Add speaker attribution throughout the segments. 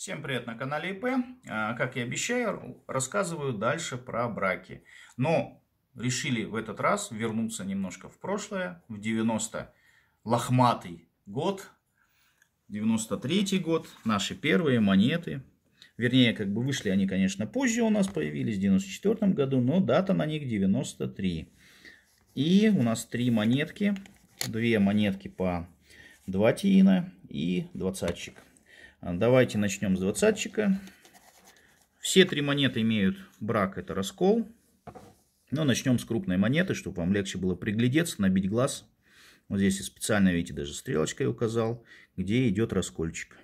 Speaker 1: Всем привет на канале ИП. А, как и обещаю, рассказываю дальше про браки. Но решили в этот раз вернуться немножко в прошлое, в 90 лохматый год, 93 год, наши первые монеты. Вернее, как бы вышли они, конечно, позже у нас появились, в 94 году, но дата на них 93. И у нас три монетки, две монетки по 2 тиина и двадцатчик. А, давайте начнем с двадцатчика. Все три монеты имеют брак, это раскол. Но начнем с крупной монеты, чтобы вам легче было приглядеться, набить глаз. Вот здесь я специально, видите, даже стрелочкой указал, где идет раскольчик.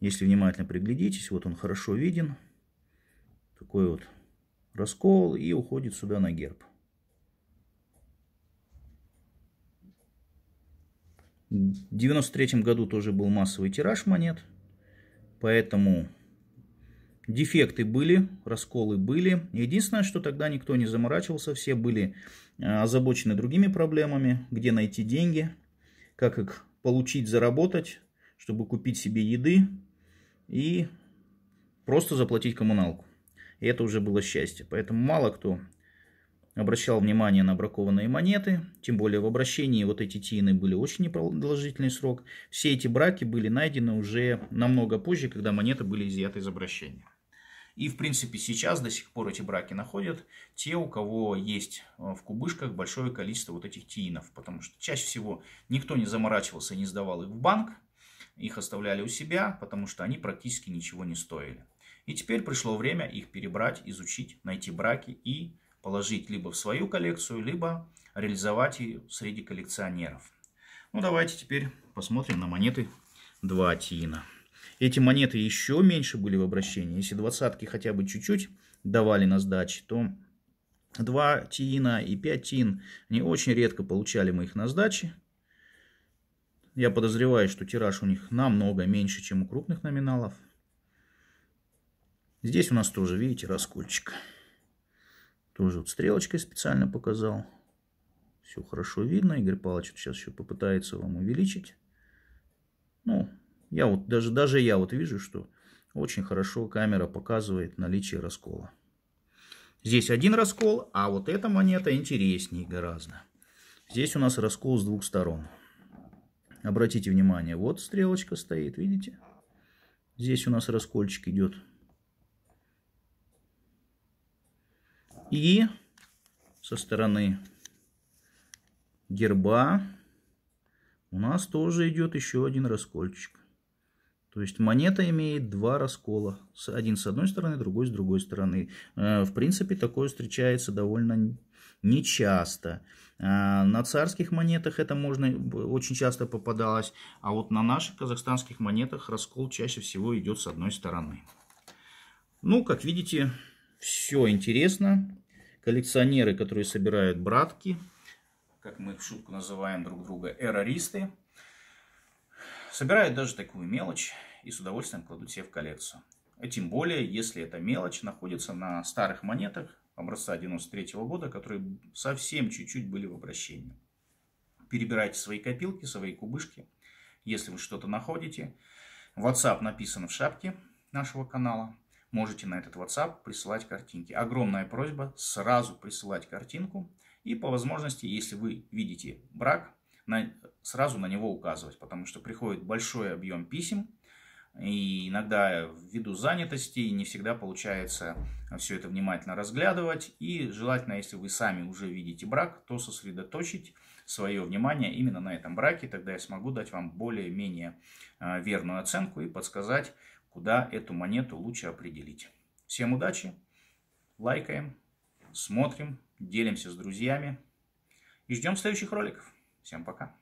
Speaker 1: Если внимательно приглядитесь, вот он хорошо виден. Такой вот раскол и уходит сюда на герб. В 93 году тоже был массовый тираж монет. Поэтому дефекты были, расколы были. Единственное, что тогда никто не заморачивался, все были а, озабочены другими проблемами, где найти деньги, как их получить, заработать, чтобы купить себе еды и просто заплатить коммуналку. И это уже было счастье. Поэтому мало кто обращал внимание на бракованные монеты, тем более в обращении вот эти тины были очень непродолжительный срок. Все эти браки были найдены уже намного позже, когда монеты были изъяты из обращения. И, в принципе, сейчас до сих пор эти браки находят те, у кого есть э, в кубышках большое количество вот этих тиинов, потому что чаще всего никто не заморачивался и не сдавал их в банк, их оставляли у себя, потому что они практически ничего не стоили. И теперь пришло время их перебрать, изучить, найти браки и положить либо в свою коллекцию, либо реализовать ее среди коллекционеров. Ну, давайте теперь посмотрим на монеты 2 тина. Эти монеты еще меньше были в обращении. Если двадцатки хотя бы чуть-чуть давали на сдачи, то 2 тина и 5 тин, не очень редко получали мы их на сдачи. Я подозреваю, что тираж у них намного меньше, чем у крупных номиналов. Здесь у нас тоже, видите, раскольчик. Тоже вот стрелочкой специально показал. Все хорошо видно. Игорь Павлович сейчас еще попытается вам увеличить. Ну, я вот, даже, даже я вот вижу, что очень хорошо камера показывает наличие раскола. Здесь один раскол, а вот эта монета интереснее гораздо. Здесь у нас раскол с двух сторон. Обратите внимание, вот стрелочка стоит, видите? Здесь у нас раскольчик идет И со стороны герба у нас тоже идет еще один раскольчик. То есть монета имеет два раскола. Один с одной стороны, другой с другой стороны. Э, в принципе, такое встречается довольно нечасто. Э, на царских монетах это можно очень часто попадалось. А вот на наших казахстанских монетах раскол чаще всего идет с одной стороны. Ну, как видите, все интересно. Коллекционеры, которые собирают братки, как мы в шутку называем друг друга, эрористы, собирают даже такую мелочь и с удовольствием кладут себе в коллекцию. А тем более, если эта мелочь находится на старых монетах образца 93 -го года, которые совсем чуть-чуть были в обращении. Перебирайте свои копилки, свои кубышки. Если вы что-то находите, WhatsApp написан в шапке нашего канала можете на этот WhatsApp присылать картинки. Огромная просьба сразу присылать картинку и по возможности, если вы видите брак, на, сразу на него указывать, потому что приходит большой объем писем, и иногда ввиду занятости не всегда получается все это внимательно разглядывать. И желательно, если вы сами уже видите брак, то сосредоточить свое внимание именно на этом браке. Тогда я смогу дать вам более-менее а, верную оценку и подсказать, куда эту монету лучше определить. Всем удачи, лайкаем, смотрим, делимся с друзьями и ждем следующих роликов. Всем пока!